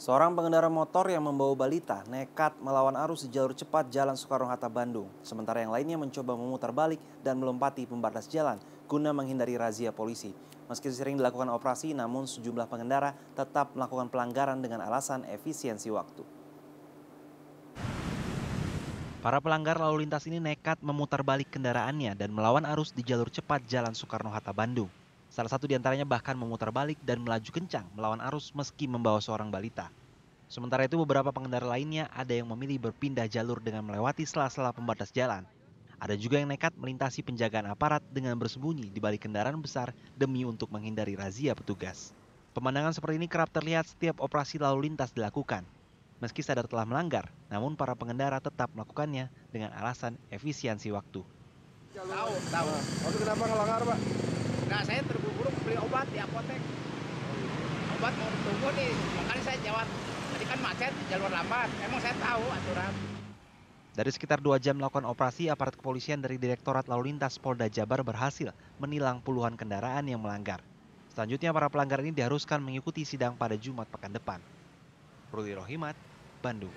Seorang pengendara motor yang membawa balita nekat melawan arus di jalur cepat Jalan Soekarno-Hatta Bandung. Sementara yang lainnya mencoba memutar balik dan melompati pembatas jalan guna menghindari razia polisi. Meski sering dilakukan operasi, namun sejumlah pengendara tetap melakukan pelanggaran dengan alasan efisiensi waktu. Para pelanggar lalu lintas ini nekat memutar balik kendaraannya dan melawan arus di jalur cepat Jalan Soekarno-Hatta Bandung. Salah satu diantaranya bahkan memutar balik dan melaju kencang melawan arus meski membawa seorang balita. Sementara itu beberapa pengendara lainnya ada yang memilih berpindah jalur dengan melewati sela-sela pembatas jalan. Ada juga yang nekat melintasi penjagaan aparat dengan bersembunyi di balik kendaraan besar demi untuk menghindari razia petugas. Pemandangan seperti ini kerap terlihat setiap operasi lalu lintas dilakukan. Meski sadar telah melanggar, namun para pengendara tetap melakukannya dengan alasan efisiensi waktu. Tahu, tahu. Waktu kenapa ngelanggar, Pak? Nah, saya terburu beli obat di apotek obat mau tunggu nih makanya saya jawab tadi kan macet jalur lambat emang saya tahu aturan dari sekitar dua jam melakukan operasi, aparat kepolisian dari Direktorat Lalu Lintas Polda Jabar berhasil menilang puluhan kendaraan yang melanggar. Selanjutnya, para pelanggar ini diharuskan mengikuti sidang pada Jumat pekan depan. Ruli Rohimat, Bandung.